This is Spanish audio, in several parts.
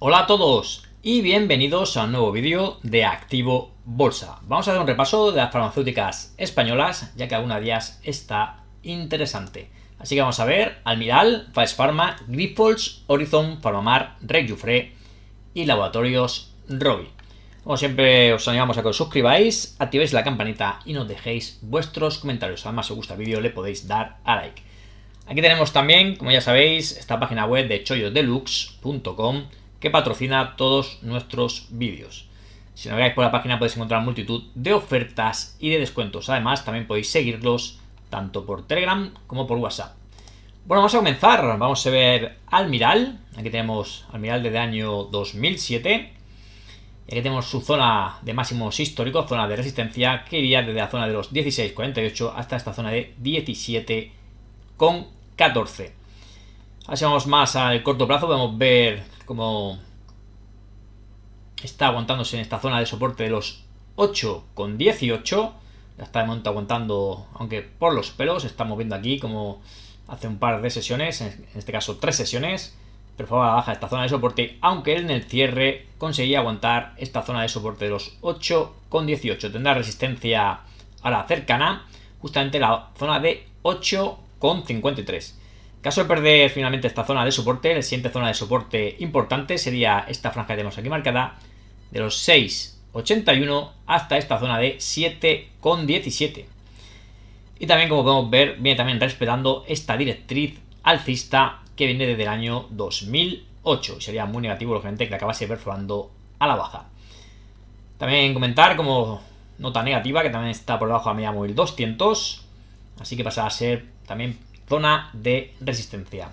Hola a todos y bienvenidos a un nuevo vídeo de Activo Bolsa. Vamos a hacer un repaso de las farmacéuticas españolas, ya que alguna de ellas está interesante. Así que vamos a ver Almiral, Faes Pharma, Grifols, Horizon, Farmamar, Red Jufre y Laboratorios Robi. Como siempre os animamos a que os suscribáis, activéis la campanita y nos dejéis vuestros comentarios. Además, si os gusta el vídeo le podéis dar a like. Aquí tenemos también, como ya sabéis, esta página web de choyodelux.com que patrocina todos nuestros vídeos. Si navegáis por la página podéis encontrar multitud de ofertas y de descuentos. Además, también podéis seguirlos tanto por Telegram como por WhatsApp. Bueno, vamos a comenzar. Vamos a ver Almiral. Aquí tenemos Almiral desde el año 2007. aquí tenemos su zona de máximos históricos, zona de resistencia, que iría desde la zona de los 16,48 hasta esta zona de 17,14. Ahora si vamos más al corto plazo, podemos ver como está aguantándose en esta zona de soporte de los 8,18. La está de momento aguantando, aunque por los pelos, estamos viendo aquí como hace un par de sesiones, en este caso tres sesiones, pero a la baja esta zona de soporte, aunque él en el cierre conseguía aguantar esta zona de soporte de los 8,18. Tendrá resistencia a la cercana, justamente la zona de 8,53. Caso de perder finalmente esta zona de soporte, la siguiente zona de soporte importante sería esta franja que tenemos aquí marcada, de los 6,81 hasta esta zona de 7,17. Y también, como podemos ver, viene también respetando esta directriz alcista que viene desde el año 2008. Sería muy negativo, lógicamente, que acabase perforando a la baja. También comentar como nota negativa que también está por debajo de la media móvil 200. Así que pasará a ser también zona de resistencia.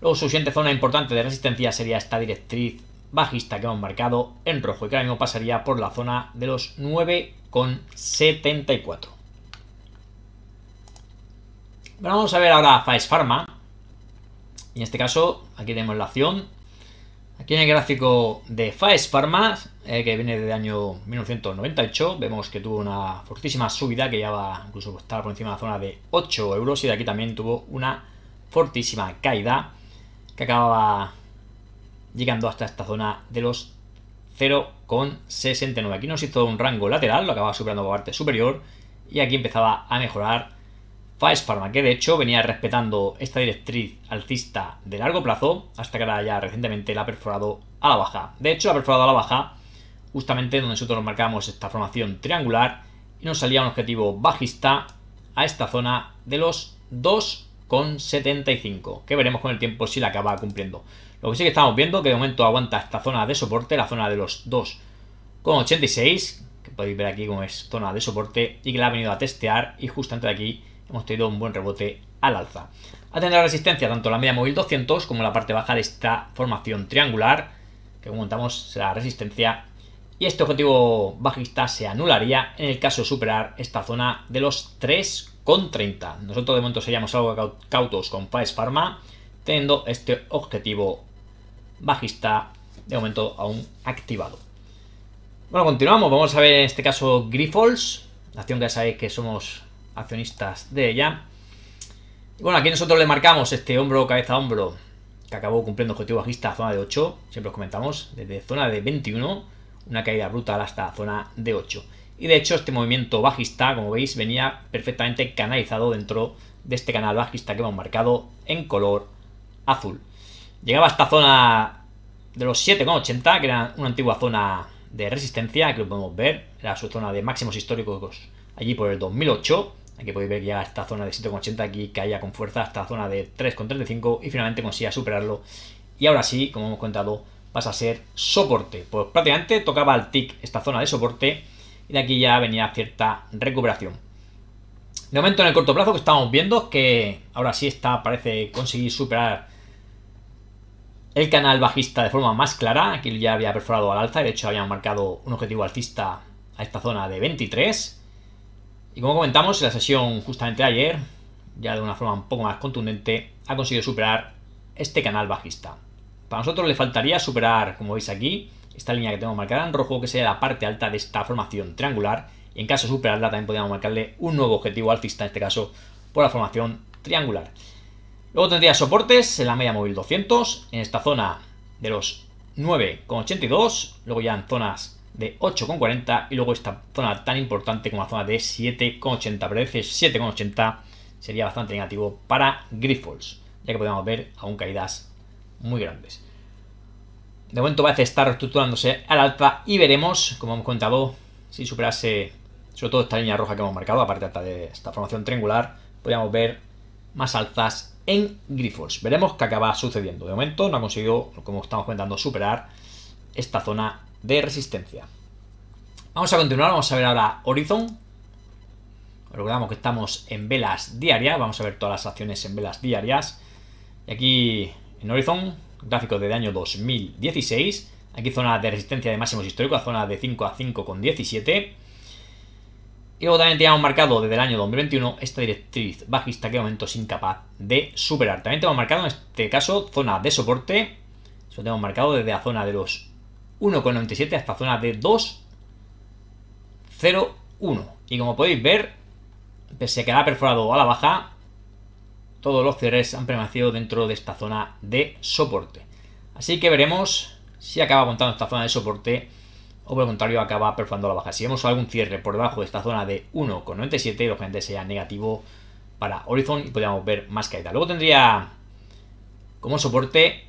Luego su siguiente zona importante de resistencia sería esta directriz bajista que hemos marcado en rojo y que ahora mismo pasaría por la zona de los 9,74. Vamos a ver ahora Faes Pharma. Y en este caso, aquí tenemos la acción Aquí en el gráfico de Faes Pharma, eh, que viene del año 1998, vemos que tuvo una fortísima subida que ya va incluso estar por encima de la zona de 8 euros y de aquí también tuvo una fortísima caída que acababa llegando hasta esta zona de los 0,69. Aquí nos hizo un rango lateral, lo acababa superando por parte superior y aquí empezaba a mejorar Faes Pharma, que de hecho venía respetando esta directriz alcista de largo plazo, hasta que ahora ya recientemente la ha perforado a la baja. De hecho, la ha perforado a la baja justamente donde nosotros nos marcamos esta formación triangular y nos salía un objetivo bajista a esta zona de los 2,75, que veremos con el tiempo si la acaba cumpliendo. Lo que sí que estamos viendo que de momento aguanta esta zona de soporte, la zona de los 2,86, que podéis ver aquí como es zona de soporte y que la ha venido a testear y justamente de aquí hemos tenido un buen rebote al alza. Ha tenido resistencia tanto la media móvil 200 como la parte baja de esta formación triangular, que como contamos será resistencia, y este objetivo bajista se anularía en el caso de superar esta zona de los 3,30. Nosotros de momento seríamos algo cautos con Paes Pharma, teniendo este objetivo bajista de momento aún activado. Bueno, continuamos. Vamos a ver en este caso Grifols, acción que ya sabéis que somos accionistas de ella. Y bueno, aquí nosotros le marcamos este hombro, cabeza, hombro, que acabó cumpliendo objetivo bajista a zona de 8, siempre os comentamos, desde zona de 21, una caída brutal hasta zona de 8. Y de hecho este movimiento bajista, como veis, venía perfectamente canalizado dentro de este canal bajista que hemos marcado en color azul. Llegaba a esta zona de los 7,80, que era una antigua zona de resistencia, que lo podemos ver, era su zona de máximos históricos allí por el 2008, Aquí podéis ver que ya esta zona de 7,80, aquí caía con fuerza hasta zona de 3,35 y finalmente consigue superarlo. Y ahora sí, como hemos contado, pasa a ser soporte. Pues prácticamente tocaba al tick esta zona de soporte y de aquí ya venía cierta recuperación. De momento en el corto plazo que estamos viendo que ahora sí está, parece conseguir superar el canal bajista de forma más clara. Aquí ya había perforado al alza, de hecho habían marcado un objetivo alcista a esta zona de 23. Y como comentamos en la sesión justamente ayer, ya de una forma un poco más contundente, ha conseguido superar este canal bajista. Para nosotros le faltaría superar, como veis aquí, esta línea que tengo marcada en rojo, que sería la parte alta de esta formación triangular. Y en caso de superarla, también podríamos marcarle un nuevo objetivo alcista, en este caso, por la formación triangular. Luego tendría soportes en la media móvil 200, en esta zona de los 9,82, luego ya en zonas de 8,40 y luego esta zona tan importante como la zona de 7,80. pero veces 7,80 sería bastante negativo para Grifols, ya que podemos ver aún caídas muy grandes. De momento parece estar reestructurándose al alza y veremos, como hemos contado, si superase sobre todo esta línea roja que hemos marcado, aparte de esta formación triangular, podríamos ver más alzas en Grifols. Veremos qué acaba sucediendo. De momento no ha conseguido, como estamos comentando, superar esta zona de resistencia. Vamos a continuar, vamos a ver ahora Horizon. Recordamos que estamos en velas diarias, vamos a ver todas las acciones en velas diarias. Y aquí en Horizon, gráfico de año 2016. Aquí zona de resistencia de máximos históricos, zona de 5 a 5,17 con Y luego también Tenemos marcado desde el año 2021 esta directriz bajista que de momento es incapaz de superar. También tenemos marcado en este caso zona de soporte. Eso tenemos marcado desde la zona de los 1,97 hasta zona de 2,01. Y como podéis ver, pese a que ha perforado a la baja, todos los cierres han permanecido dentro de esta zona de soporte. Así que veremos si acaba montando esta zona de soporte o por el contrario acaba perforando a la baja. Si vemos algún cierre por debajo de esta zona de 1,97, lógicamente sea negativo para Horizon y podríamos ver más caída. Luego tendría como soporte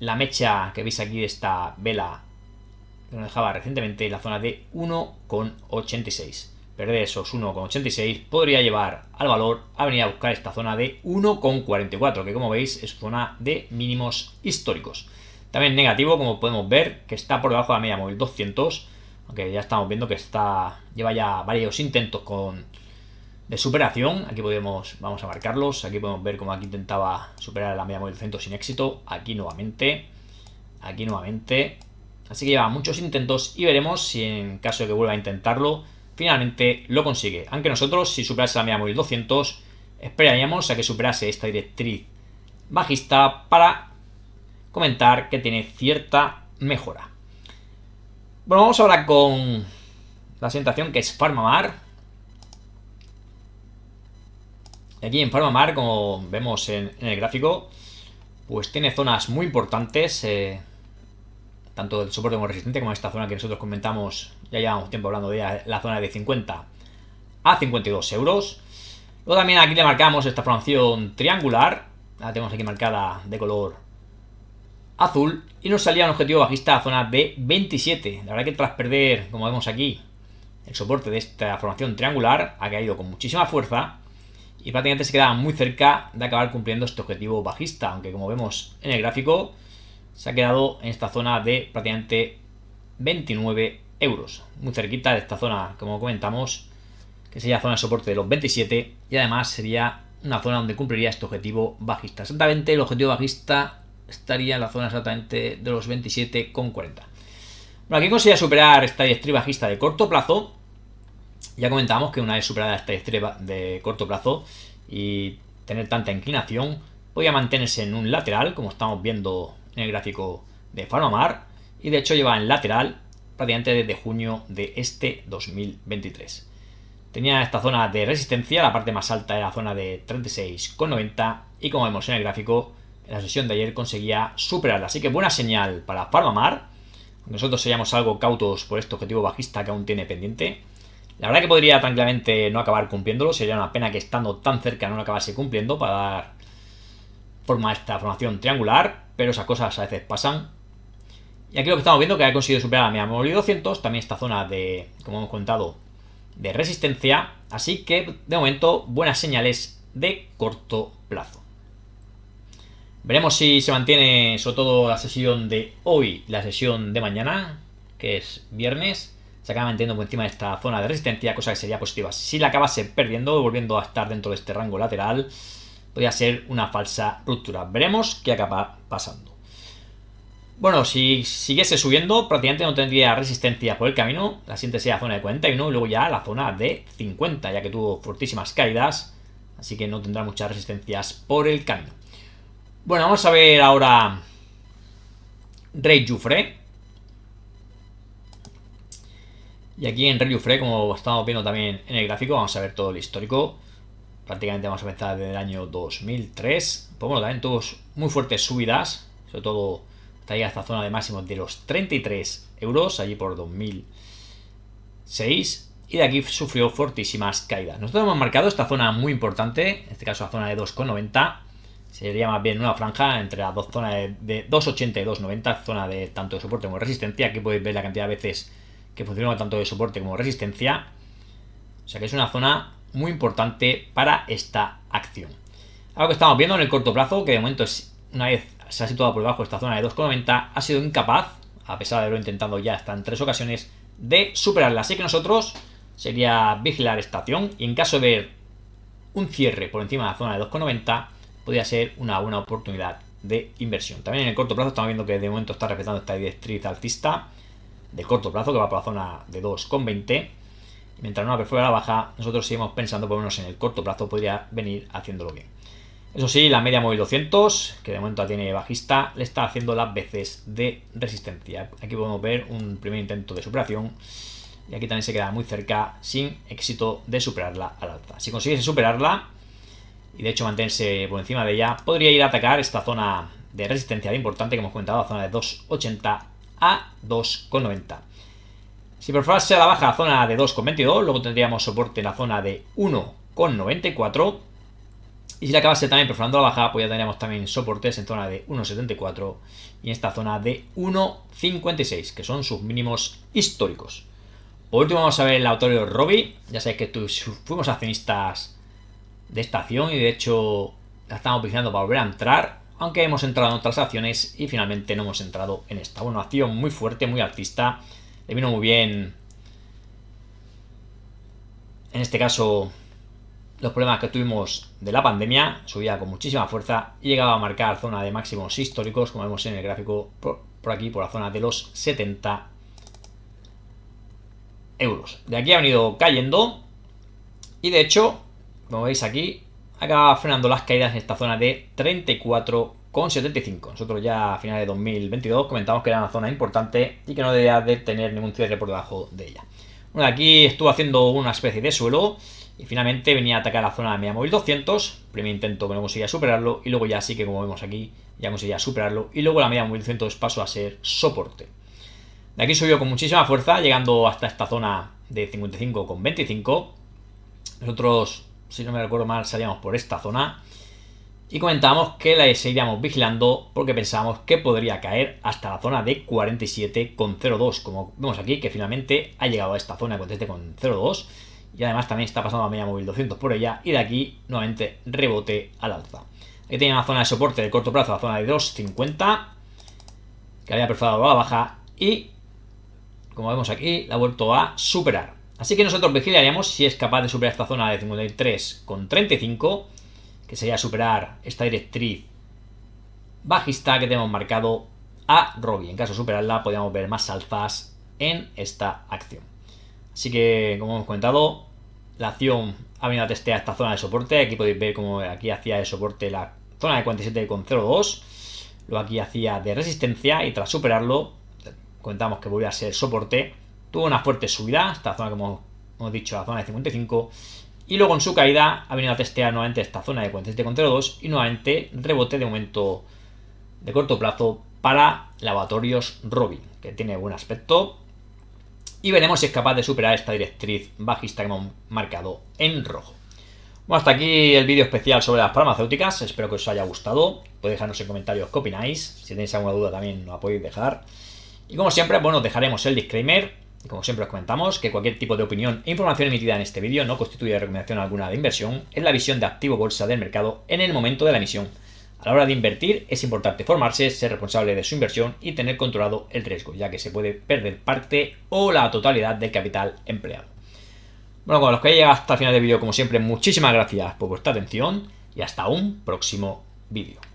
la mecha que veis aquí de esta vela que nos dejaba recientemente es la zona de 1,86. Perder esos 1,86 podría llevar al valor a venir a buscar esta zona de 1,44, que como veis es zona de mínimos históricos. También negativo, como podemos ver, que está por debajo de la media móvil 200, aunque ya estamos viendo que está lleva ya varios intentos con de superación. Aquí podemos, vamos a marcarlos. Aquí podemos ver cómo aquí intentaba superar la media móvil 200 sin éxito. Aquí nuevamente. Aquí nuevamente. Así que lleva muchos intentos y veremos si en caso de que vuelva a intentarlo, finalmente lo consigue. Aunque nosotros, si superase la media móvil 200, esperaríamos a que superase esta directriz bajista para comentar que tiene cierta mejora. Bueno, vamos ahora con la presentación que es Farmamar. Y aquí en Mar, como vemos en, el gráfico, pues tiene zonas muy importantes, eh, tanto del soporte como resistente, como esta zona que nosotros comentamos, ya llevamos tiempo hablando de ella, la zona de 50 a 52 euros. Luego también aquí le marcamos esta formación triangular, la tenemos aquí marcada de color azul, y nos salía un objetivo bajista a zona de 27. La verdad que tras perder, como vemos aquí, el soporte de esta formación triangular, ha caído con muchísima fuerza, y prácticamente se quedaba muy cerca de acabar cumpliendo este objetivo bajista, aunque como vemos en el gráfico, se ha quedado en esta zona de prácticamente 29 euros, muy cerquita de esta zona, como comentamos, que sería zona de soporte de los 27 y además sería una zona donde cumpliría este objetivo bajista. Exactamente el objetivo bajista estaría en la zona exactamente de los 27,40. Bueno, aquí conseguía superar esta directriz bajista de corto plazo, ya comentábamos que una vez superada esta estrella de corto plazo y tener tanta inclinación, podía mantenerse en un lateral, como estamos viendo en el gráfico de Farmamar, y de hecho lleva en lateral prácticamente desde junio de este 2023. Tenía esta zona de resistencia, la parte más alta era la zona de 36,90 y como vemos en el gráfico, en la sesión de ayer conseguía superarla. Así que buena señal para Farmamar. Nosotros seríamos algo cautos por este objetivo bajista que aún tiene pendiente. La verdad que podría tranquilamente no acabar cumpliéndolo. Sería una pena que estando tan cerca no lo acabase cumpliendo para dar forma a esta formación triangular. Pero esas cosas a veces pasan. Y aquí lo que estamos viendo que ha conseguido superar a mi Amoli 200. También esta zona de, como hemos contado, de resistencia. Así que, de momento, buenas señales de corto plazo. Veremos si se mantiene sobre todo la sesión de hoy, la sesión de mañana, que es viernes se acaba metiendo por encima de esta zona de resistencia, cosa que sería positiva. Si la acabase perdiendo, volviendo a estar dentro de este rango lateral, podría ser una falsa ruptura. Veremos qué acaba pasando. Bueno, si siguiese subiendo, prácticamente no tendría resistencia por el camino. La siguiente sería la zona de 41 y luego ya la zona de 50, ya que tuvo fortísimas caídas. Así que no tendrá muchas resistencias por el camino. Bueno, vamos a ver ahora Rey Jufre. Y aquí en Reliufre, como estamos viendo también en el gráfico, vamos a ver todo el histórico. Prácticamente vamos a empezar desde el año 2003. Pues bueno, también todos muy fuertes subidas, sobre todo está ahí, hasta zona de máximo de los 33 euros, allí por 2006. Y de aquí sufrió fortísimas caídas. Nosotros hemos marcado esta zona muy importante, en este caso la zona de 2,90. Sería más bien una franja entre las dos zonas de, 2,80 y 2,90, zona de tanto soporte como resistencia. Aquí podéis ver la cantidad de veces que funciona tanto de soporte como resistencia. O sea que es una zona muy importante para esta acción. Algo que estamos viendo en el corto plazo, que de momento es, una vez se ha situado por debajo de esta zona de 2,90, ha sido incapaz, a pesar de haberlo intentado ya hasta en tres ocasiones, de superarla. Así que nosotros sería vigilar esta acción y en caso de ver un cierre por encima de la zona de 2,90, podría ser una buena oportunidad de inversión. También en el corto plazo estamos viendo que de momento está respetando esta directriz altista de corto plazo, que va por la zona de 2,20. Mientras no la la baja, nosotros seguimos pensando, por lo menos en el corto plazo, podría venir haciéndolo bien. Eso sí, la media móvil 200, que de momento la tiene bajista, le está haciendo las veces de resistencia. Aquí podemos ver un primer intento de superación y aquí también se queda muy cerca sin éxito de superarla al alza. Si consiguiese superarla y de hecho mantenerse por encima de ella, podría ir a atacar esta zona de resistencia importante que hemos comentado, la zona de 2.80 a 2,90. Si perforase a la baja la zona de 2,22, luego tendríamos soporte en la zona de 1,94. Y si la acabase también perforando a la baja, pues ya tendríamos también soportes en zona de 1,74 y en esta zona de 1,56, que son sus mínimos históricos. Por último vamos a ver el autorio Robbie. Ya sabéis que fuimos accionistas de esta acción y de hecho la estamos para volver a entrar aunque hemos entrado en otras acciones y finalmente no hemos entrado en esta. Bueno, acción muy fuerte, muy alcista, le vino muy bien, en este caso, los problemas que tuvimos de la pandemia, subía con muchísima fuerza y llegaba a marcar zona de máximos históricos, como vemos en el gráfico por, por aquí, por la zona de los 70 euros. De aquí ha venido cayendo y de hecho, como veis aquí, acaba frenando las caídas en esta zona de 34,75. Nosotros ya a finales de 2022 comentamos que era una zona importante y que no debía de tener ningún cierre por debajo de ella. Bueno, aquí estuvo haciendo una especie de suelo y finalmente venía a atacar la zona de media móvil 200, primer intento que no conseguía superarlo y luego ya sí que como vemos aquí ya conseguía superarlo y luego la media móvil 200 pasó a ser soporte. De aquí subió con muchísima fuerza llegando hasta esta zona de 55,25. Nosotros si no me recuerdo mal, salíamos por esta zona y comentábamos que la seguiríamos vigilando porque pensábamos que podría caer hasta la zona de 47,02, como vemos aquí, que finalmente ha llegado a esta zona de 47,02 y además también está pasando a media móvil 200 por ella y de aquí nuevamente rebote al alza. Aquí tenía una zona de soporte de corto plazo, la zona de 2,50 que había perforado a la baja y como vemos aquí la ha vuelto a superar. Así que nosotros vigilaríamos si es capaz de superar esta zona de 53,35, que sería superar esta directriz bajista que tenemos marcado a Robbie. En caso de superarla, podríamos ver más alzas en esta acción. Así que, como hemos comentado, la acción ha venido a testear esta zona de soporte. Aquí podéis ver cómo aquí hacía de soporte la zona de 47,02. Lo aquí hacía de resistencia y tras superarlo, comentamos que volvió a ser soporte Tuvo una fuerte subida, esta zona como hemos, dicho, la zona de 55. Y luego en su caída ha venido a testear nuevamente esta zona de 47,02 y nuevamente rebote de momento de corto plazo para laboratorios Robin, que tiene buen aspecto. Y veremos si es capaz de superar esta directriz bajista que hemos marcado en rojo. Bueno, hasta aquí el vídeo especial sobre las farmacéuticas. Espero que os haya gustado. Podéis dejarnos en comentarios qué opináis. Si tenéis alguna duda también nos la podéis dejar. Y como siempre, bueno, dejaremos el disclaimer y como siempre os comentamos, que cualquier tipo de opinión e información emitida en este vídeo no constituye recomendación alguna de inversión, en la visión de activo bolsa del mercado en el momento de la emisión. A la hora de invertir es importante formarse, ser responsable de su inversión y tener controlado el riesgo, ya que se puede perder parte o la totalidad del capital empleado. Bueno, con los que llega llegado hasta el final del vídeo, como siempre, muchísimas gracias por vuestra atención y hasta un próximo vídeo.